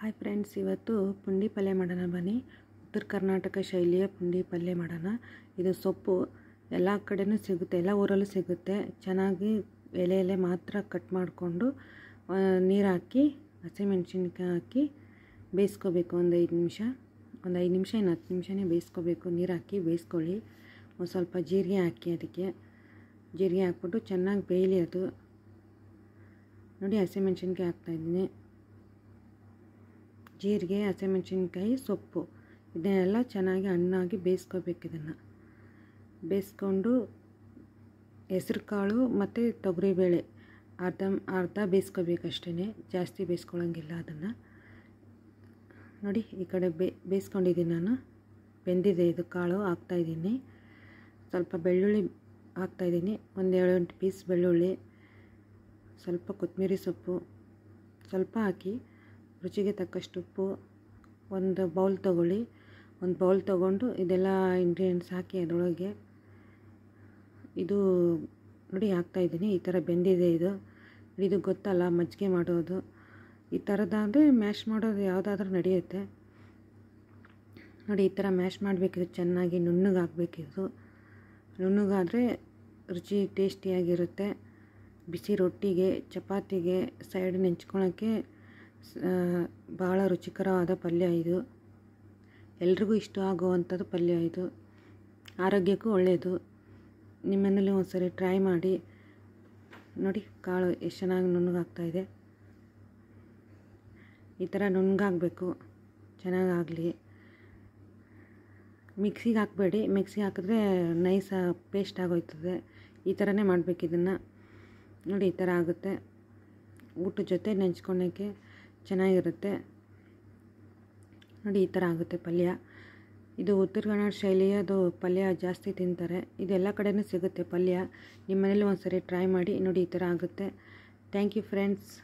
hi friends ಇವತ್ತು ಪುಂಡಿ ಪಲ್ಯ ಮಾಡೋಣ ಬನ್ನಿ ಉತ್ತರ ಕರ್ನಾಟಕ ಶೈಲಿಯ ಪುಂಡಿ ಪಲ್ಯ ಮಾಡೋಣ ಇದು ಸೊಪ್ಪು ಎಲ್ಲ ಕಡೆನೂ ಸಿಗುತ್ತೆ ಎಲ್ಲ ಊರಲ್ಲೂ ಸಿಗುತ್ತೆ ಚೆನ್ನಾಗಿ ಎಲೆ ಎಲೆ ಮಾತ್ರ ಕಟ್ ಮಾಡಿಕೊಂಡು ನೀರು ಹಾಕಿ ಹಸಿಮೆಣ್ಸಿನ್ಕಾಯಿ ಹಾಕಿ ಬೇಯಿಸ್ಕೋಬೇಕು ಒಂದು ಐದು ನಿಮಿಷ ಒಂದು ಐದು ನಿಮಿಷ ಇನ್ನು ಹತ್ತು ನಿಮಿಷನೇ ಬೇಯಿಸ್ಕೋಬೇಕು ನೀರು ಹಾಕಿ ಬೇಯಿಸ್ಕೊಳ್ಳಿ ಒಂದು ಸ್ವಲ್ಪ ಜೀರಿಗೆ ಹಾಕಿ ಅದಕ್ಕೆ ಜೀರಿಗೆ ಹಾಕ್ಬಿಟ್ಟು ಚೆನ್ನಾಗಿ ಬೇಯಲಿ ಅದು ನೋಡಿ ಹಸಿಮೆಣ್ಸಿನ್ಕಾಯಿ ಹಾಕ್ತಾಯಿದ್ದೀನಿ ಜೀರಿಗೆ ಹಸಿಮೆಣ್ಸಿನ್ಕಾಯಿ ಸೊಪ್ಪು ಇದನ್ನೆಲ್ಲ ಚೆನ್ನಾಗಿ ಹಣ್ಣಾಗಿ ಬೇಯಿಸ್ಕೋಬೇಕು ಇದನ್ನು ಬೇಯಿಸ್ಕೊಂಡು ಹೆಸ್ರು ಕಾಳು ಮತ್ತು ತೊಗರಿಬೇಳೆ ಅರ್ಧ ಅರ್ಧ ಬೇಯಿಸ್ಕೋಬೇಕಷ್ಟೇ ಜಾಸ್ತಿ ಬೇಯಿಸ್ಕೊಳ್ಳೋಂಗಿಲ್ಲ ಅದನ್ನು ನೋಡಿ ಈ ಕಡೆ ಬೇಯಿಸ್ಕೊಂಡಿದ್ದೀನಿ ನಾನು ಬೆಂದಿದೆ ಇದು ಕಾಳು ಹಾಕ್ತಾಯಿದ್ದೀನಿ ಸ್ವಲ್ಪ ಬೆಳ್ಳುಳ್ಳಿ ಹಾಕ್ತಾಯಿದ್ದೀನಿ ಒಂದು ಏಳೆಂಟು ಪೀಸ್ ಬೆಳ್ಳುಳ್ಳಿ ಸ್ವಲ್ಪ ಕೊತ್ತಂಬರಿ ಸೊಪ್ಪು ಸ್ವಲ್ಪ ಹಾಕಿ ರುಚಿಗೆ ತಕ್ಕಷ್ಟು ಉಪ್ಪು ಒಂದು ಬೌಲ್ ತೊಗೊಳ್ಳಿ ಒಂದು ಬೌಲ್ ತೊಗೊಂಡು ಇದೆಲ್ಲ ಇಂಗ್ರೀಡಿಯೆಂಟ್ಸ್ ಹಾಕಿ ಅದರೊಳಗೆ ಇದು ನೋಡಿ ಹಾಕ್ತಾಯಿದ್ದೀನಿ ಈ ಥರ ಬೆಂದಿದೆ ಇದು ಇದು ಗೊತ್ತಲ್ಲ ಮಜ್ಜಿಗೆ ಮಾಡೋದು ಈ ಥರದ್ದಾದರೆ ಮ್ಯಾಶ್ ಮಾಡೋದು ಯಾವುದಾದ್ರೂ ನಡೆಯುತ್ತೆ ನೋಡಿ ಈ ಥರ ಮ್ಯಾಶ್ ಮಾಡಬೇಕಿದ್ರು ಚೆನ್ನಾಗಿ ನುಣ್ಣಗೆ ಹಾಕ್ಬೇಕಿದ್ರು ನುಣ್ಣಗಾದರೆ ರುಚಿ ಟೇಸ್ಟಿಯಾಗಿರುತ್ತೆ ಬಿಸಿ ರೊಟ್ಟಿಗೆ ಚಪಾತಿಗೆ ಸೈಡ್ ನೆಂಚ್ಕೊಳ್ಳೋಕ್ಕೆ ಭಾಳ ರುಚಿಕರವಾದ ಪಲ್ಯ ಇದು ಎಲ್ರಿಗೂ ಇಷ್ಟ ಆಗುವಂಥದ್ದು ಪಲ್ಯ ಇದು ಆರೋಗ್ಯಕ್ಕೂ ಒಳ್ಳೆಯದು ನಿಮ್ಮನೇಲಿ ಒಂದು ಸರಿ ಟ್ರೈ ಮಾಡಿ ನೋಡಿ ಕಾಳು ಎಷ್ಟು ಚೆನ್ನಾಗಿ ನುಣ್ಣಗಾಗ್ತಾಯಿದೆ ಈ ಥರ ನುಣ್ಣಗಾಗಬೇಕು ಚೆನ್ನಾಗಾಗಲಿ ಮಿಕ್ಸಿಗೆ ಹಾಕಬೇಡಿ ಮಿಕ್ಸಿಗೆ ಹಾಕಿದ್ರೆ ನೈಸ ಪೇಸ್ಟ್ ಆಗೋಯ್ತದೆ ಈ ಥರನೇ ಮಾಡಬೇಕು ನೋಡಿ ಈ ಥರ ಆಗುತ್ತೆ ಊಟದ ಜೊತೆ ನೆಂಚ್ಕೊಳ್ಳೋಕ್ಕೆ ಚೆನ್ನಾಗಿರುತ್ತೆ ನೋಡಿ ಈ ಥರ ಆಗುತ್ತೆ ಪಲ್ಯ ಇದು ಉತ್ತರ ಕನ್ನಡ ಶೈಲಿಯದು ಪಲ್ಯ ಜಾಸ್ತಿ ತಿಂತಾರೆ ಇದೆಲ್ಲ ಕಡೆಯೂ ಸಿಗುತ್ತೆ ಪಲ್ಯ ನಿಮ್ಮ ಒಂದು ಸರಿ ಟ್ರೈ ಮಾಡಿ ನೋಡಿ ಈ ಥರ ಆಗುತ್ತೆ ಥ್ಯಾಂಕ್ ಯು ಫ್ರೆಂಡ್ಸ್